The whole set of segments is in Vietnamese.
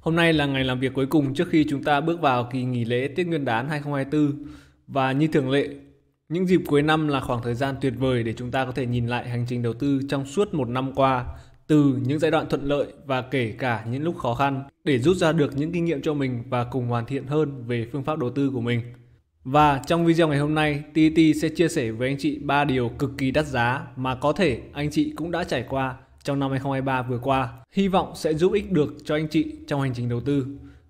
Hôm nay là ngày làm việc cuối cùng trước khi chúng ta bước vào kỳ nghỉ lễ Tết Nguyên đán 2024 và như thường lệ, những dịp cuối năm là khoảng thời gian tuyệt vời để chúng ta có thể nhìn lại hành trình đầu tư trong suốt một năm qua từ những giai đoạn thuận lợi và kể cả những lúc khó khăn để rút ra được những kinh nghiệm cho mình và cùng hoàn thiện hơn về phương pháp đầu tư của mình. Và trong video ngày hôm nay, TT sẽ chia sẻ với anh chị 3 điều cực kỳ đắt giá mà có thể anh chị cũng đã trải qua trong năm 2023 vừa qua, hy vọng sẽ giúp ích được cho anh chị trong hành trình đầu tư.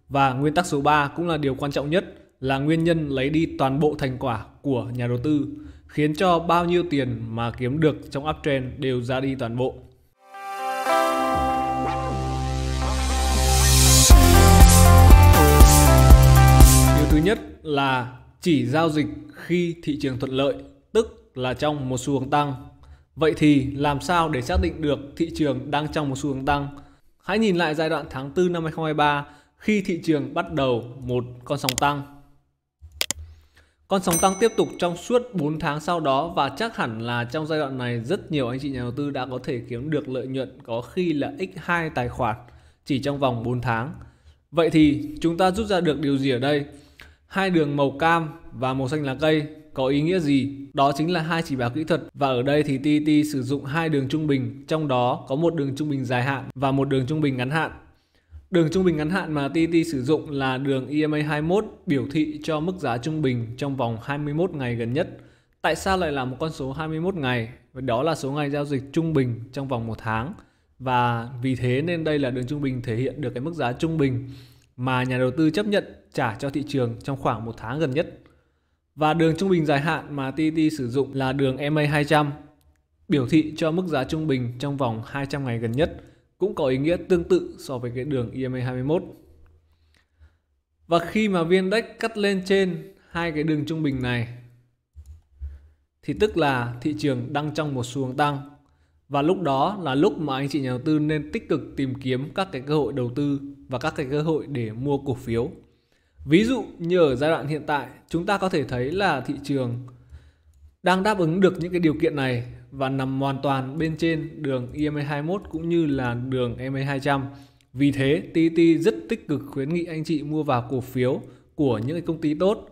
Và nguyên tắc số 3 cũng là điều quan trọng nhất là nguyên nhân lấy đi toàn bộ thành quả của nhà đầu tư, khiến cho bao nhiêu tiền mà kiếm được trong uptrend đều ra đi toàn bộ. Điều thứ nhất là chỉ giao dịch khi thị trường thuận lợi, tức là trong một xu hướng tăng Vậy thì làm sao để xác định được thị trường đang trong một xu hướng tăng? Hãy nhìn lại giai đoạn tháng 4 năm 2023 khi thị trường bắt đầu một con sóng tăng. Con sóng tăng tiếp tục trong suốt 4 tháng sau đó và chắc hẳn là trong giai đoạn này rất nhiều anh chị nhà đầu tư đã có thể kiếm được lợi nhuận có khi là x2 tài khoản chỉ trong vòng 4 tháng. Vậy thì chúng ta rút ra được điều gì ở đây? Hai đường màu cam và màu xanh lá cây có ý nghĩa gì. Đó chính là hai chỉ báo kỹ thuật và ở đây thì TT sử dụng hai đường trung bình, trong đó có một đường trung bình dài hạn và một đường trung bình ngắn hạn. Đường trung bình ngắn hạn mà TT sử dụng là đường EMA 21 biểu thị cho mức giá trung bình trong vòng 21 ngày gần nhất. Tại sao lại là một con số 21 ngày? Đó là số ngày giao dịch trung bình trong vòng một tháng. Và vì thế nên đây là đường trung bình thể hiện được cái mức giá trung bình mà nhà đầu tư chấp nhận trả cho thị trường trong khoảng một tháng gần nhất. Và đường trung bình dài hạn mà TT sử dụng là đường MA200, biểu thị cho mức giá trung bình trong vòng 200 ngày gần nhất, cũng có ý nghĩa tương tự so với cái đường EMA21. Và khi mà viên đách cắt lên trên hai cái đường trung bình này thì tức là thị trường đang trong một xu tăng và lúc đó là lúc mà anh chị nhà đầu tư nên tích cực tìm kiếm các cái cơ hội đầu tư và các cái cơ hội để mua cổ phiếu Ví dụ như ở giai đoạn hiện tại, chúng ta có thể thấy là thị trường đang đáp ứng được những cái điều kiện này và nằm hoàn toàn bên trên đường EMA 21 cũng như là đường EMA 200. Vì thế, TT rất tích cực khuyến nghị anh chị mua vào cổ phiếu của những cái công ty tốt.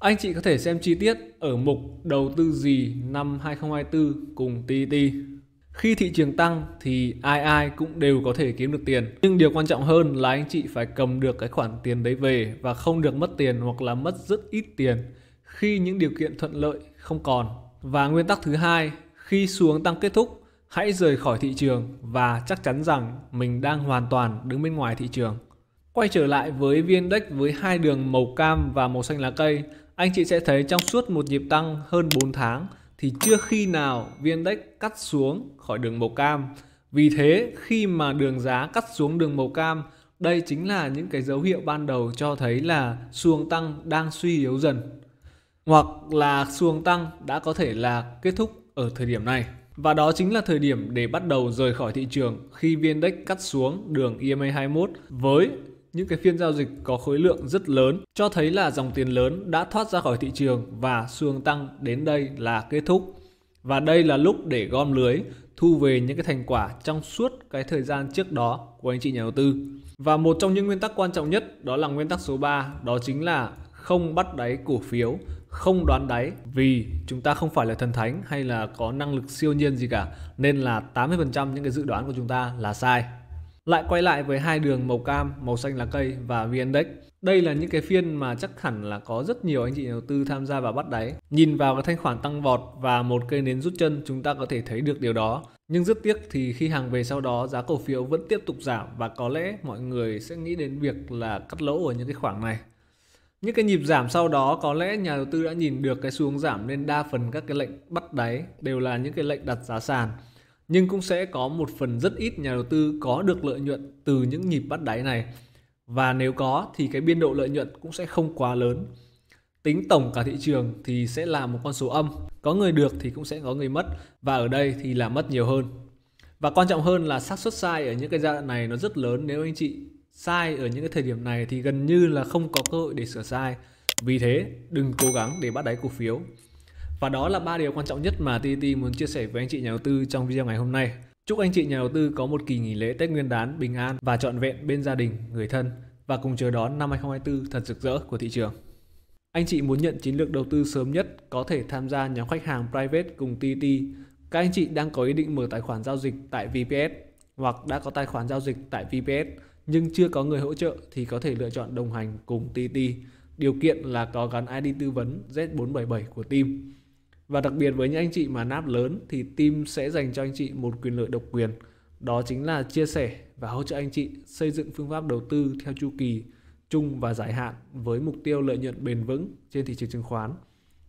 Anh chị có thể xem chi tiết ở mục đầu tư gì năm 2024 cùng TT khi thị trường tăng thì ai ai cũng đều có thể kiếm được tiền nhưng điều quan trọng hơn là anh chị phải cầm được cái khoản tiền đấy về và không được mất tiền hoặc là mất rất ít tiền khi những điều kiện thuận lợi không còn và nguyên tắc thứ hai khi xuống tăng kết thúc hãy rời khỏi thị trường và chắc chắn rằng mình đang hoàn toàn đứng bên ngoài thị trường quay trở lại với viên đếch với hai đường màu cam và màu xanh lá cây anh chị sẽ thấy trong suốt một nhịp tăng hơn 4 tháng thì chưa khi nào viên index cắt xuống khỏi đường màu cam. Vì thế khi mà đường giá cắt xuống đường màu cam, đây chính là những cái dấu hiệu ban đầu cho thấy là xuồng tăng đang suy yếu dần. Hoặc là xuồng tăng đã có thể là kết thúc ở thời điểm này. Và đó chính là thời điểm để bắt đầu rời khỏi thị trường khi viên index cắt xuống đường EMA 21 với những cái phiên giao dịch có khối lượng rất lớn cho thấy là dòng tiền lớn đã thoát ra khỏi thị trường và xu tăng đến đây là kết thúc. Và đây là lúc để gom lưới, thu về những cái thành quả trong suốt cái thời gian trước đó của anh chị nhà đầu tư. Và một trong những nguyên tắc quan trọng nhất đó là nguyên tắc số 3, đó chính là không bắt đáy cổ phiếu, không đoán đáy vì chúng ta không phải là thần thánh hay là có năng lực siêu nhiên gì cả nên là 80% những cái dự đoán của chúng ta là sai. Lại quay lại với hai đường màu cam, màu xanh là cây và vn Đây là những cái phiên mà chắc hẳn là có rất nhiều anh chị đầu tư tham gia vào bắt đáy. Nhìn vào cái thanh khoản tăng vọt và một cây nến rút chân chúng ta có thể thấy được điều đó. Nhưng rất tiếc thì khi hàng về sau đó giá cổ phiếu vẫn tiếp tục giảm và có lẽ mọi người sẽ nghĩ đến việc là cắt lỗ ở những cái khoảng này. Những cái nhịp giảm sau đó có lẽ nhà đầu tư đã nhìn được cái xuống giảm nên đa phần các cái lệnh bắt đáy đều là những cái lệnh đặt giá sàn nhưng cũng sẽ có một phần rất ít nhà đầu tư có được lợi nhuận từ những nhịp bắt đáy này và nếu có thì cái biên độ lợi nhuận cũng sẽ không quá lớn tính tổng cả thị trường thì sẽ là một con số âm có người được thì cũng sẽ có người mất và ở đây thì là mất nhiều hơn và quan trọng hơn là xác suất sai ở những cái giai đoạn này nó rất lớn nếu anh chị sai ở những cái thời điểm này thì gần như là không có cơ hội để sửa sai vì thế đừng cố gắng để bắt đáy cổ phiếu và đó là ba điều quan trọng nhất mà TT muốn chia sẻ với anh chị nhà đầu tư trong video ngày hôm nay. Chúc anh chị nhà đầu tư có một kỳ nghỉ lễ Tết Nguyên đán bình an và trọn vẹn bên gia đình, người thân và cùng chờ đón năm 2024 thật rực rỡ của thị trường. Anh chị muốn nhận chiến lược đầu tư sớm nhất có thể tham gia nhóm khách hàng private cùng TT. Các anh chị đang có ý định mở tài khoản giao dịch tại VPS hoặc đã có tài khoản giao dịch tại VPS nhưng chưa có người hỗ trợ thì có thể lựa chọn đồng hành cùng TT. Điều kiện là có gắn ID tư vấn Z477 của team. Và đặc biệt với những anh chị mà nạp lớn thì team sẽ dành cho anh chị một quyền lợi độc quyền. Đó chính là chia sẻ và hỗ trợ anh chị xây dựng phương pháp đầu tư theo chu kỳ chung và dài hạn với mục tiêu lợi nhuận bền vững trên thị trường chứng khoán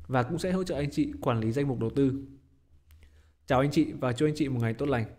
và cũng sẽ hỗ trợ anh chị quản lý danh mục đầu tư. Chào anh chị và chúc anh chị một ngày tốt lành.